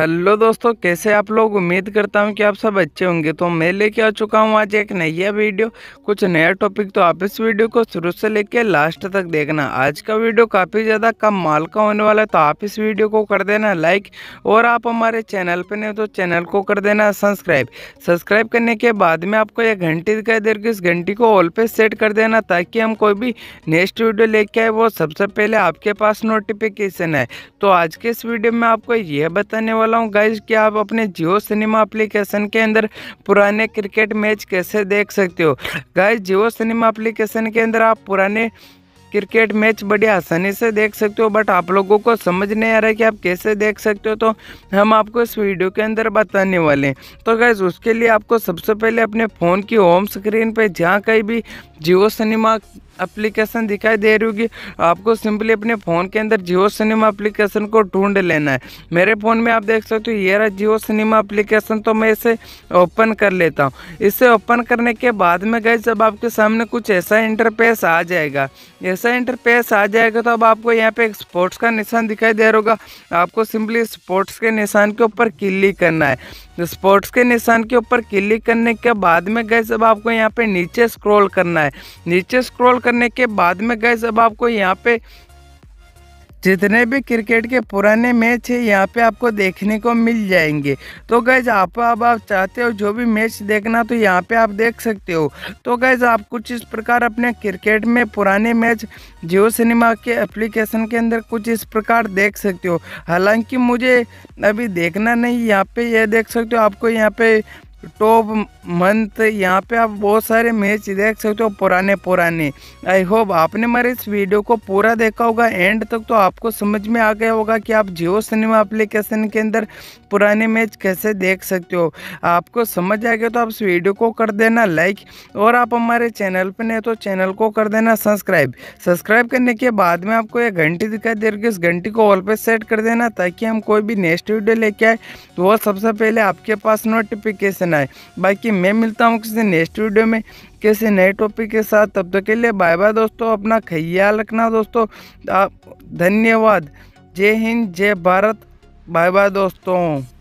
hello दोस्तों कैसे आप लोग उम्मीद करता हूँ कि आप सब अच्छे होंगे तो मैं लेके आ चुका हूँ आज एक नया वीडियो कुछ नया टॉपिक तो आप इस वीडियो को शुरू से लेके लास्ट तक देखना आज का वीडियो काफ़ी ज़्यादा कम माल का होने वाला है तो आप इस वीडियो को कर देना लाइक और आप हमारे चैनल पर नहीं तो चैनल को कर देना सब्सक्राइब सब्सक्राइब करने के बाद में आपको एक घंटी दिखाई दे रही इस घंटी को ऑल पे सेट कर देना ताकि हम कोई भी नेक्स्ट वीडियो लेके आए वो सबसे पहले आपके पास नोटिफिकेशन है तो आज के इस वीडियो में आपको यह बताने वाला वाला हूँ गाइज कि आप अपने जियो सिनेमा अप्लीकेशन के अंदर पुराने क्रिकेट मैच कैसे देख सकते हो गाइज जियो सिनेमा अप्लीकेशन के अंदर आप पुराने क्रिकेट मैच बड़ी आसानी से देख सकते हो बट आप लोगों को समझ नहीं आ रहा कि आप कैसे देख सकते हो तो हम आपको इस वीडियो के अंदर बताने वाले हैं तो गैस उसके लिए आपको सबसे पहले अपने फ़ोन की होम स्क्रीन पे जहाँ कहीं भी जियो सिनेमा एप्लीकेशन दिखाई दे रही होगी आपको सिंपली अपने फ़ोन के अंदर जियो सिनेमा एप्लीकेशन को ढूंढ लेना है मेरे फ़ोन में आप देख सकते हो ये रहा जियो सिनेमा एप्लीकेशन तो मैं इसे ओपन कर लेता हूँ इसे ओपन करने के बाद में गए जब आपके सामने कुछ ऐसा इंटरपेस आ जाएगा ऐसा इंटरपेस आ जाएगा तो अब आपको यहाँ पे स्पोर्ट्स का निशान दिखाई दे रहा होगा आपको सिंपली स्पोर्ट्स के निशान के ऊपर क्लिक करना है स्पोर्ट्स के निशान के ऊपर क्लिक करने के बाद में गए अब आपको यहाँ पे नीचे स्क्रॉल करना है नीचे स्क्रॉल करने के बाद में गए अब आपको यहाँ पे जितने भी क्रिकेट के पुराने मैच है यहाँ पे आपको देखने को मिल जाएंगे तो गैज आप अब आप चाहते हो जो भी मैच देखना तो यहाँ पे आप देख सकते हो तो गैज आप कुछ इस प्रकार अपने क्रिकेट में पुराने मैच जियो सिनेमा के एप्लीकेशन के अंदर कुछ इस प्रकार देख सकते हो हालांकि मुझे अभी देखना नहीं यहाँ पे यह देख सकते हो आपको यहाँ पे टॉप मंथ यहाँ पे आप बहुत सारे मैच देख सकते हो पुराने पुराने आई होप आपने मेरे इस वीडियो को पूरा देखा होगा एंड तक तो आपको समझ में आ गया होगा कि आप जियो सिनेमा एप्लीकेशन के अंदर पुराने मैच कैसे देख सकते हो आपको समझ आ गया तो आप इस वीडियो को कर देना लाइक और आप हमारे चैनल पर नहीं तो चैनल को कर देना सब्सक्राइब सब्सक्राइब करने के बाद में आपको एक घंटी दिखाई दे रही है घंटी को ऑल पर सेट कर देना ताकि हम कोई भी नेक्स्ट वीडियो लेके आए तो वो सबसे पहले आपके पास नोटिफिकेशन लेना है बाकी मैं मिलता हूँ किसी नेक्स्ट वीडियो में किसी नए टॉपिक के साथ तब तक के लिए बाय बाय दोस्तों अपना ख्याल रखना दोस्तों आप धन्यवाद जय हिंद जय भारत बाय बाय दोस्तों